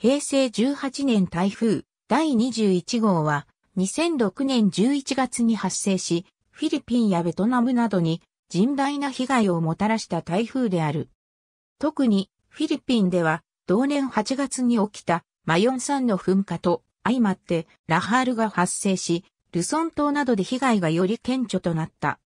平成18年台風第21号は2006年11月に発生し、フィリピンやベトナムなどに甚大な被害をもたらした台風である。特にフィリピンでは同年8月に起きたマヨン山の噴火と相まってラハールが発生し、ルソン島などで被害がより顕著となった。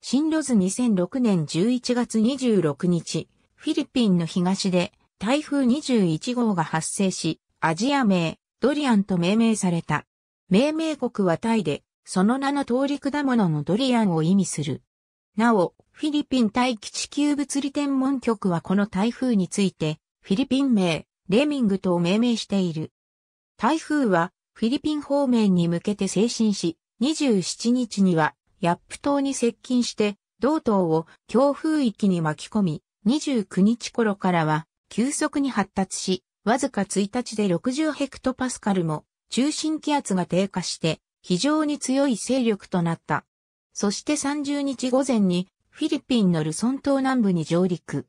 進路図2006年11月26日、フィリピンの東で台風21号が発生し、アジア名、ドリアンと命名された。命名国はタイで、その名の通り果物のドリアンを意味する。なお、フィリピン大気地球物理天文局はこの台風について、フィリピン名、レミングと命名している。台風は、フィリピン方面に向けて精進し、27日には、ヤップ島に接近して、同島を強風域に巻き込み、29日頃からは、急速に発達し、わずか1日で60ヘクトパスカルも中心気圧が低下して非常に強い勢力となった。そして30日午前にフィリピンのルソン島南部に上陸。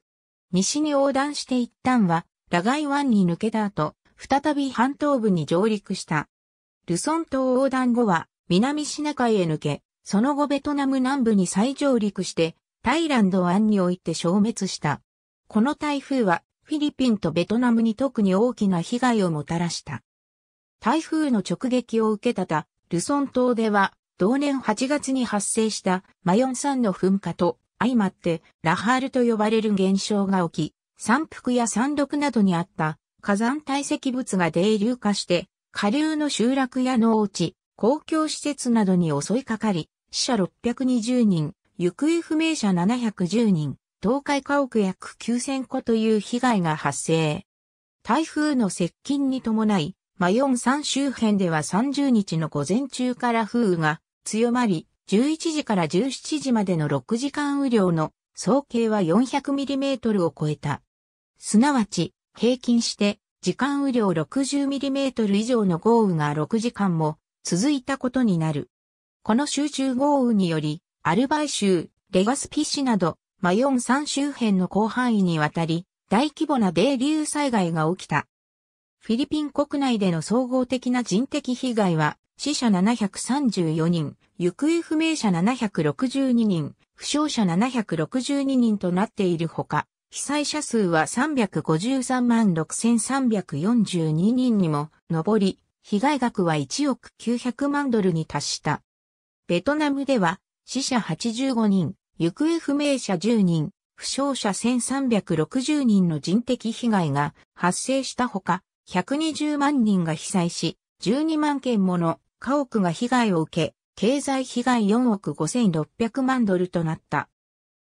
西に横断して一旦はラガイ湾に抜けた後、再び半島部に上陸した。ルソン島横断後は南シナ海へ抜け、その後ベトナム南部に再上陸して、タイランド湾において消滅した。この台風はフィリピンとベトナムに特に大きな被害をもたらした。台風の直撃を受けたた、ルソン島では、同年8月に発生したマヨン山の噴火と相まって、ラハールと呼ばれる現象が起き、山腹や山麓などにあった火山堆積物が泥流化して、下流の集落や農地、公共施設などに襲いかかり、死者620人、行方不明者710人、倒壊家屋約9000戸という被害が発生。台風の接近に伴い、マヨン山周辺では30日の午前中から風雨が強まり、11時から17時までの6時間雨量の総計は4 0 0トルを超えた。すなわち、平均して時間雨量6 0トル以上の豪雨が6時間も続いたことになる。この集中豪雨により、アルバイ州、レガスピッシュなどマヨン山周辺の広範囲にわたり、大規模な泥流災害が起きた。フィリピン国内での総合的な人的被害は、死者734人、行方不明者762人、負傷者762人となっているほか、被災者数は353万6342人にも上り、被害額は1億900万ドルに達した。ベトナムでは死者85人、行方不明者10人、負傷者1360人の人的被害が発生したほか、120万人が被災し、12万件もの家屋が被害を受け、経済被害4億5600万ドルとなった。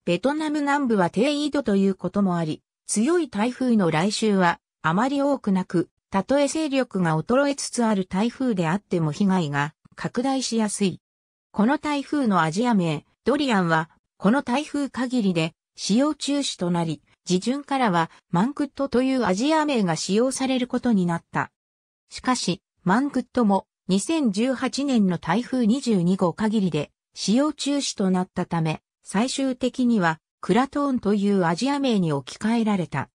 ベトナム南部は低緯度ということもあり、強い台風の来週はあまり多くなく、たとえ勢力が衰えつつある台風であっても被害が拡大しやすい。この台風のアジア名、ドリアンはこの台風限りで使用中止となり、自順からはマンクットというアジア名が使用されることになった。しかし、マンクットも2018年の台風22号限りで使用中止となったため、最終的にはクラトーンというアジア名に置き換えられた。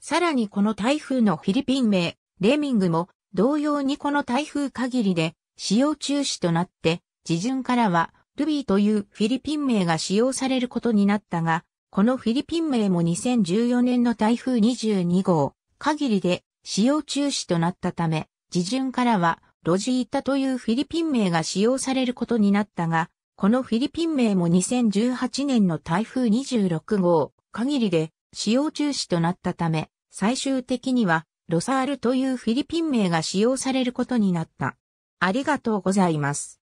さらにこの台風のフィリピン名、レミングも同様にこの台風限りで使用中止となって、自順からはルビーというフィリピン名が使用されることになったが、このフィリピン名も2014年の台風22号限りで使用中止となったため、自順からはロジータというフィリピン名が使用されることになったが、このフィリピン名も2018年の台風26号限りで使用中止となったため、最終的にはロサールというフィリピン名が使用されることになった。ありがとうございます。